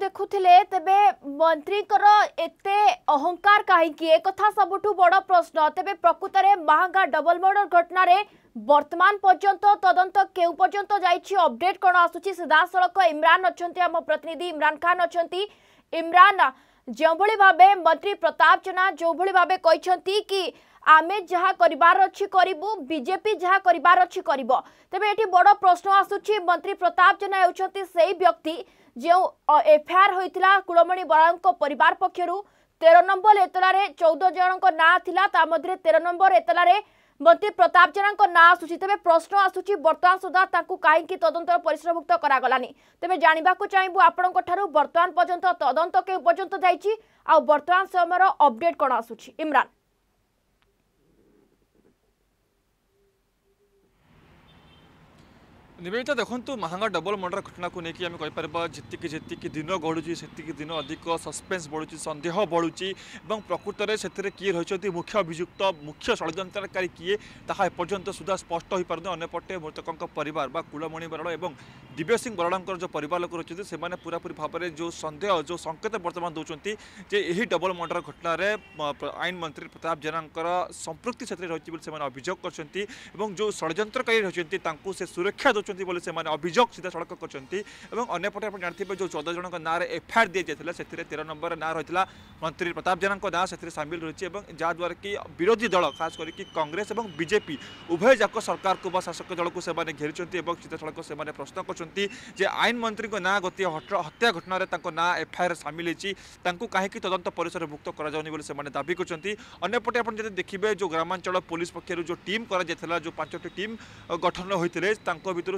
देखुले देखु तेज मंत्री अहंकार कहीं एक सब बड़ प्रश्न तेज प्रकृत में महांगा डबल मर्डर घटन बर्तमान पर्यत तदंत के अबडेट कौन आसूरी सीधा सड़क इम्रान अच्छा प्रतिनिधि इम्रान खान अच्छा इम्रान जो भाव मंत्री प्रताप जेना जो भाव कहते कि ଆମେ ଯାହା କରିବାର ଅଛି କରିବୁ ବିଜେପି ଯାହା କରିବାର ଅଛି କରିବ ତେବେ ଏଠି ବଡ଼ ପ୍ରଶ୍ନ ଆସୁଛି ମନ୍ତ୍ରୀ ପ୍ରତାପ ଜେନା ହେଉଛନ୍ତି ସେହି ବ୍ୟକ୍ତି ଯେଉଁ ଏଫଆଇଆର୍ ହୋଇଥିଲା କୁଳମଣି ବରାଳଙ୍କ ପରିବାର ପକ୍ଷରୁ ତେର ନମ୍ବର ଏତଲାରେ ଚଉଦ ଜଣଙ୍କ ନାଁ ଥିଲା ତା ମଧ୍ୟରେ ତେର ନମ୍ବର ଏତଲାରେ ମନ୍ତ୍ରୀ ପ୍ରତାପ ଜେନାଙ୍କ ନାଁ ଆସୁଛି ତେବେ ପ୍ରଶ୍ନ ଆସୁଛି ବର୍ତ୍ତମାନ ସୁଦ୍ଧା ତାଙ୍କୁ କାହିଁକି ତଦନ୍ତର ପରିସରଭୁକ୍ତ କରାଗଲାନି ତେବେ ଜାଣିବାକୁ ଚାହିଁବୁ ଆପଣଙ୍କ ଠାରୁ ବର୍ତ୍ତମାନ ପର୍ଯ୍ୟନ୍ତ ତଦନ୍ତ କେଉଁ ପର୍ଯ୍ୟନ୍ତ ଯାଇଛି ଆଉ ବର୍ତ୍ତମାନ ସମୟର ଅପଡେଟ୍ କ'ଣ ଆସୁଛି ଇମ୍ରାନ୍ ନିବେଦିତା ଦେଖନ୍ତୁ ମାହାଙ୍ଗା ଡବଲ ମର୍ଡର ଘଟଣାକୁ ନେଇକି ଆମେ କହିପାରିବା ଯେତିକି ଯେତିକି ଦିନ ଗଡ଼ୁଛି ସେତିକି ଦିନ ଅଧିକ ସସ୍ପେନ୍ସ ବଢ଼ୁଛି ସନ୍ଦେହ ବଢ଼ୁଛି ଏବଂ ପ୍ରକୃତରେ ସେଥିରେ କିଏ ରହିଛନ୍ତି ମୁଖ୍ୟ ଅଭିଯୁକ୍ତ ମୁଖ୍ୟ ଷଡ଼ଯନ୍ତ୍ରକାରୀ କିଏ ତାହା ଏପର୍ଯ୍ୟନ୍ତ ସୁଦ୍ଧା ସ୍ପଷ୍ଟ ହୋଇପାରୁନି ଅନ୍ୟପଟେ ମୃତକଙ୍କ ପରିବାର ବା କୁଳମଣି ବରାଳ ଏବଂ ଦିବ୍ୟ ସିଂ ବରାଳଙ୍କର ଯେଉଁ ପରିବାର ଲୋକ ରହିଛନ୍ତି ସେମାନେ ପୁରାପୁରି ଭାବରେ ଯେଉଁ ସନ୍ଦେହ ଯେଉଁ ସଙ୍କେତ ବର୍ତ୍ତମାନ ଦେଉଛନ୍ତି ଯେ ଏହି ଡବଲ ମର୍ଡର ଘଟଣାରେ ଆଇନ ମନ୍ତ୍ରୀ ପ୍ରତାପ ଜେନାଙ୍କର ସମ୍ପୃକ୍ତି ସେଥିରେ ରହିଛି ବୋଲି ସେମାନେ ଅଭିଯୋଗ କରିଛନ୍ତି ଏବଂ ଯେଉଁ ଷଡ଼ଯନ୍ତ୍ରକାରୀ ରହିଛନ୍ତି ତାଙ୍କୁ ସେ ସୁରକ୍ଷା ଦେଉଛନ୍ତି अभोग सीधा सड़क करपटे आप जानते जो चौदह जन ना एफआईआर दी जाइए से तेरह नंबर ना रही है मंत्री प्रताप जेना ना से सामिल रही है और जहाद्वारा कि विरोधी दल खास करेस और बजेपी उभय जाक सरकार को शासक दल को घेरी सीधा सड़क से प्रश्न कर आईन मंत्री ना गोटे हत्या घटन ना एफआईआर सामिल होती कहीं तदंत परिसरभुक्त करें दावी करपटे आप देखिए जो ग्रामांचल पुलिस पक्षर जो टीम कर जो पांचटी टीम गठन होते भितर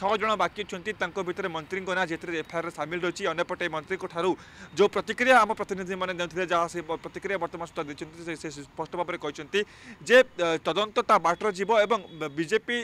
ଛଅ ଜଣ ବାକି ଅଛନ୍ତି ତାଙ୍କ ଭିତରେ ମନ୍ତ୍ରୀଙ୍କ ନାଁ ଯେଥିରେ ଏଫ୍ଆଇଆର୍ରେ ସାମିଲ ରହିଛି ଅନ୍ୟପଟେ ମନ୍ତ୍ରୀଙ୍କ ଠାରୁ ଯେଉଁ ପ୍ରତିକ୍ରିୟା ଆମ ପ୍ରତିନିଧିମାନେ ନେଉଥିଲେ ଯାହା ସେ ପ୍ରତିକ୍ରିୟା ବର୍ତ୍ତମାନ ସୁଦ୍ଧା ଦେଇଛନ୍ତି ସେ ସ୍ପଷ୍ଟ ଭାବରେ କହିଛନ୍ତି ଯେ ତଦନ୍ତ ତା ବାଟରେ ଯିବ ଏବଂ ବିଜେପି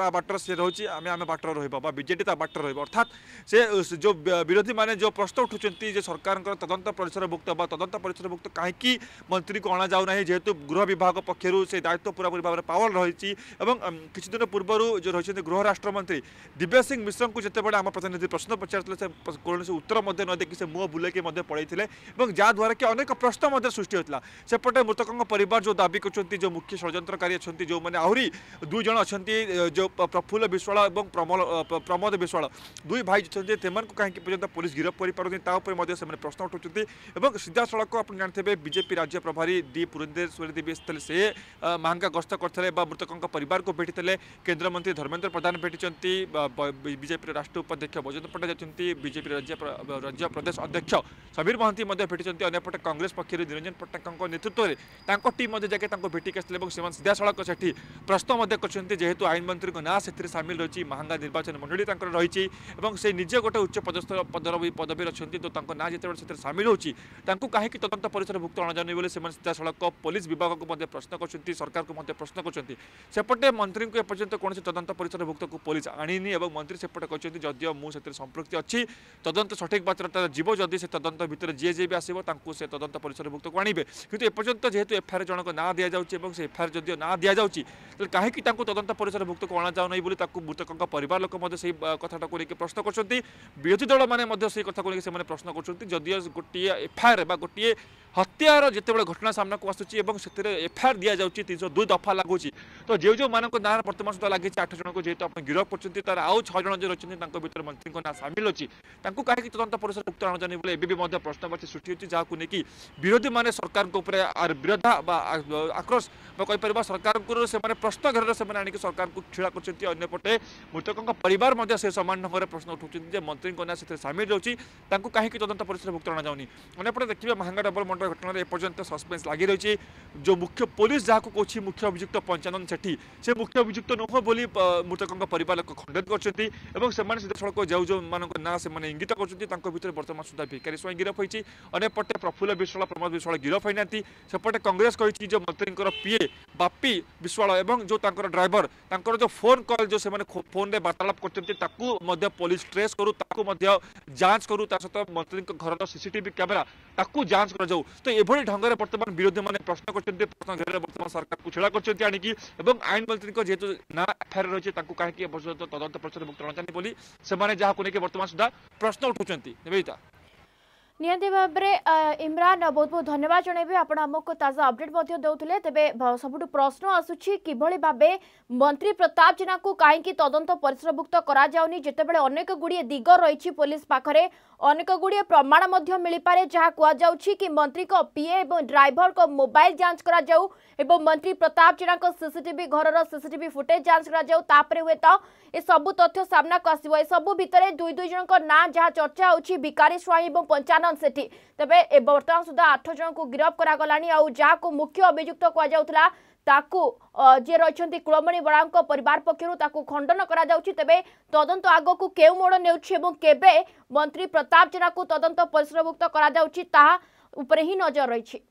ତା ବାଟରେ ସେ ରହୁଛି ଆମେ ଆମେ ବାଟରେ ରହିବା ବା ବିଜେଡ଼ି ତା ବାଟରେ ରହିବ ଅର୍ଥାତ୍ ସେ ଯେଉଁ ବିରୋଧୀମାନେ ଯେଉଁ ପ୍ରଶ୍ନ ଉଠୁଛନ୍ତି ଯେ ସରକାରଙ୍କର ତଦନ୍ତ ପରିସରଭୁକ୍ତ ବା ତଦନ୍ତ ପରିସରଭୁକ୍ତ କାହିଁକି ମନ୍ତ୍ରୀଙ୍କୁ ଅଣାଯାଉ ନାହିଁ ଯେହେତୁ ଗୃହ ବିଭାଗ ପକ୍ଷରୁ ସେ ଦାୟିତ୍ୱ ପୁରାପୁରି ଭାବରେ ପାୱାର ରହିଛି ଏବଂ କିଛିଦିନ ପୂର୍ବରୁ ଯେଉଁ ରହିଛନ୍ତି ଗୃହ ରାଷ୍ଟ୍ରମନ୍ତ୍ରୀ दिव्या सिंह मिश्र को बड़े आम प्रतिनिधि प्रश्न पचारे कौन से उत्तर न नदेखि से मुह बुलेकि पड़े जहाँद्वारा कि अनेक प्रश्न सृष्टि होता सेपटे मृतकों पर जो दाबी कर जो मुख्य षड़ी अच्छा जो मैंने आहरी दुईज अच्छा जो प्रफुल्ल विश्वाल और प्रमल प्रमोद विश्वाल दुई भाई अच्छा से कहीं पर्यटन पुलिस गिरफ्त कर प्रश्न उठाऊँ सीधा सड़क आप जानते हैं बजेपी राज्य प्रभारी डी पुरंदे सूर्यदेवी से महांगा गस्त करते मृतकों पर भेटी केन्द्रमंत्री धर्मेन्द्र प्रधान भेटी ବିଜେପିର ରାଷ୍ଟ୍ରୀୟ ଉପାଧ୍ୟକ୍ଷ ବୈଜନ୍ତ ପଟ୍ଟନାୟକ ଯାଇଛନ୍ତି ବିଜେପି ରାଜ୍ୟ ରାଜ୍ୟ ପ୍ରଦେଶ ଅଧ୍ୟକ୍ଷ ସମୀର ମହାନ୍ତି ମଧ୍ୟ ଭେଟିଛନ୍ତି ଅନ୍ୟପଟେ କଂଗ୍ରେସ ପକ୍ଷରୁ ନିରଞ୍ଜନ ପଟ୍ଟନାୟକଙ୍କ ନେତୃତ୍ୱରେ ତାଙ୍କ ଟିମ୍ ମଧ୍ୟ ଯାଇକି ତାଙ୍କୁ ଭେଟିକି ଆସିଥିଲେ ଏବଂ ସେମାନେ ସିଧାସଳଖ ସେଠି ପ୍ରଶ୍ନ ମଧ୍ୟ କରିଛନ୍ତି ଯେହେତୁ ଆଇନ ମନ୍ତ୍ରୀଙ୍କ ନାଁ ସେଥିରେ ସାମିଲ ରହିଛି ମାହାଙ୍ଗା ନିର୍ବାଚନ ମଣ୍ଡଳୀ ତାଙ୍କର ରହିଛି ଏବଂ ସେ ନିଜେ ଗୋଟେ ଉଚ୍ଚ ପଦସ୍ଥ ପଦର ପଦବୀରେ ଅଛନ୍ତି ତ ତାଙ୍କ ନାଁ ଯେତେବେଳେ ସେଥିରେ ସାମିଲ ହେଉଛି ତାଙ୍କୁ କାହିଁକି ତଦନ୍ତ ପରିସରଭୁକ୍ତ ଅଣାଯାଉନି ବୋଲି ସେମାନେ ସିଧାସଳଖ ପୋଲିସ ବିଭାଗକୁ ମଧ୍ୟ ପ୍ରଶ୍ନ କରୁଛନ୍ତି ସରକାରକୁ ମଧ୍ୟ ପ୍ରଶ୍ନ କରୁଛନ୍ତି ସେପଟେ ମନ୍ତ୍ରୀଙ୍କୁ ଏପର୍ଯ୍ୟନ୍ତ କୌଣସି ତଦନ୍ତ ପରିସରଭୁକ୍ତକୁ ପୋଲିସ ଆଣିନି এবং মন্ত্রী সেপটে কিন্তু যদিও মু সে সম্পৃক্তি অছি তদন্ত সঠিক মাত্রার যাব যদি সে তদন্ত ভিতরে যে যে বি আসব তাঁকু সে তদন্ত পরিসরভুক্তক আনবে কিন্তু এপর্যন্ত যেহেতু এফআইআর জনক না দিয়া যাচ্ছে এবং সে এফআইআর যদিও না দিয়া যাচ্ছে তাহলে কাহি তাঁকু তদন্ত পরিসরভুক্তক অণাযাও নাই বলে তাঁকু মৃতকঙ্ পরিবার লোক সেই কথাটাকে নিয়ে প্রশ্ন করছেন বিরোধী দল মানে সেই কথাকে নিয়ে সে প্রশ্ন করছেন যদিও গোটিয়ে এফআইআর বা গোটিয়ে হত্যার যেতবে ঘটনা সামনাকু আসুচি এবং সেতরে এফআইআর দিয়া যাচ্ছে তিনশো দুই দফা লাগুচি তো যে যে নাঁ বর্তমান সুদ্ধা লাগিছে আঠ জনক যেহেতু আপনার গিরফ করছেন তার ଆଉ ଛଅ ଜଣ ଯିଏ ରହିଛନ୍ତି ତାଙ୍କ ଭିତରେ ମନ୍ତ୍ରୀଙ୍କ ନାଁ ସାମିଲ ଅଛି ତାଙ୍କୁ କାହିଁକି ତଦନ୍ତ ପରିସର ଉକ୍ତ ଆଣୁଛନ୍ତି ବୋଲି ଏବେ ବି ମଧ୍ୟ ପ୍ରଶ୍ନବାଚୀ ସୃଷ୍ଟି ହେଉଛି ଯାହାକୁ ନେଇକି ବିରୋଧୀମାନେ ସରକାରଙ୍କ ଉପରେ ବିରୋଧ ବା ଆକ୍ରୋଶ ବା କହିପାରିବା ସରକାରଙ୍କର ସେମାନେ ପ୍ରଶ୍ନ ଘେରରେ ସେମାନେ ଆଣିକି ସରକାରଙ୍କୁ ଛିଡ଼ା କରୁଛନ୍ତି ଅନ୍ୟପଟେ ମୃତକଙ୍କ ପରିବାର ମଧ୍ୟ ସେ ସମାନ ଢଙ୍ଗରେ ପ୍ରଶ୍ନ ଉଠାଉଛନ୍ତି ଯେ ମନ୍ତ୍ରୀଙ୍କ ନାଁ ସେଥିରେ ସାମିଲ ହେଉଛି ତାଙ୍କୁ କାହିଁକି ତଦନ୍ତ ପରିସର ଭୁକ୍ତ ଅଣାଯାଉନି ଅନ୍ୟପଟେ ଦେଖିବେ ମାହାଙ୍ଗା ଡବଲ ମଣ୍ଡଳ ଘଟଣାରେ ଏପର୍ଯ୍ୟନ୍ତ ସସ୍ପେନ୍ସ ଲାଗି ରହିଛି ଯେଉଁ ମୁଖ୍ୟ ପୋଲିସ ଯାହାକୁ କହୁଛି ମୁଖ୍ୟ ଅଭିଯୁକ୍ତ ପଞ୍ଚାନନ୍ଦ ସେଠୀ ସେ ମୁଖ୍ୟ ଅଭିଯୁକ୍ତ ନୁହଁ ବୋଲି ମୃତକଙ୍କ ପରିବାର ଲୋକ ଖଣ୍ଡିତ করছেন এবং সেমানে সিধাসলখ যাও যাওমানক না সেমানে ইঙ্গিত করছেন তাঙ্ক ভিতরে বর্তমান সুদ্ধা ভিকারি স্বয়ং গিরফ হয়েছে অনেকপটে প্রফুল্ল বিশ্বাল প্রমোদ বিশ্বাল গিরফ হয়ে না সেপটে কংগ্রেস কী যে মন্ত্রীঙ্কর পিএ বাপি বিশ্বাল এবং যে তাঁর ড্রাইভর তাঁর যে ফোন কল যে সে ফোনে বার্তালাপ করছেন তাকে পুলিশ ট্রেস করু তাকে যাঞ্চ করু তা সহ মন্ত্রী ঘরর সিসিটিভি ক্যামেরা তাকে যাঞ্চ করা যাও তো এভাবে ঢঙ্গের বর্তমান বিরোধী মানে প্রশ্ন করছেন প্রশ্ন ঘেরে বর্তমান সরকারকে ছেড়া করছেন আনিকি এবং আইন মন্ত্রী যেহেতু না এফআইআর রয়েছে তাকে কাহিকি এপর্যন্ত তদন্ত ପ୍ରଚୁର ମୁକ୍ତ ରଞ୍ଜାନୀ ବୋଲି ସେମାନେ ଯାହାକୁ ନେଇକି ବର୍ତ୍ତମାନ ସୁଦ୍ଧା ପ୍ରଶ୍ନ ଉଠାଉଛନ୍ତି ନିବେଦିତା निहत भाव में इम्रान बहुत बहुत धन्यवाद जन आपको ताजा अपडेट दे तेज सब प्रश्न आसूरी किभली मंत्री प्रताप जेना को कहीं तदंत परिसरभुक्त करते गुड़े दिग रही पुलिस पाखे अनेक गुड़े प्रमाण मिल मिलपे जहाँ कहु कि मंत्री पीए और ड्राइवर को मोबाइल जांच कर मंत्री प्रताप जेना सीसीटी घर सीसीटी फुटेज जांच कर हुए सबू तथ्य सामना को आसबू भितर दुई दुई जन ना जहाँ चर्चा होकारी स्वामी और पंचानंद ଚନ୍ଦନ ସେଠୀ ତେବେ ବର୍ତ୍ତମାନ ସୁଦ୍ଧା ଆଠ ଜଣଙ୍କୁ ଗିରଫ କରାଗଲାଣି ଆଉ ଯାହାକୁ ମୁଖ୍ୟ ଅଭିଯୁକ୍ତ କୁହାଯାଉଥିଲା ତାକୁ ଯିଏ ରହିଛନ୍ତି କୁଳମଣି ବରାଙ୍କ ପରିବାର ପକ୍ଷରୁ ତାକୁ ଖଣ୍ଡନ କରାଯାଉଛି ତେବେ ତଦନ୍ତ ଆଗକୁ କେଉଁ ମୋଡ଼ ନେଉଛି ଏବଂ କେବେ ମନ୍ତ୍ରୀ ପ୍ରତାପ ଜେନାକୁ ତଦନ୍ତ ପରିସରଭୁକ୍ତ କରାଯାଉଛି ତାହା ଉପରେ ହିଁ ନଜର ରହିଛି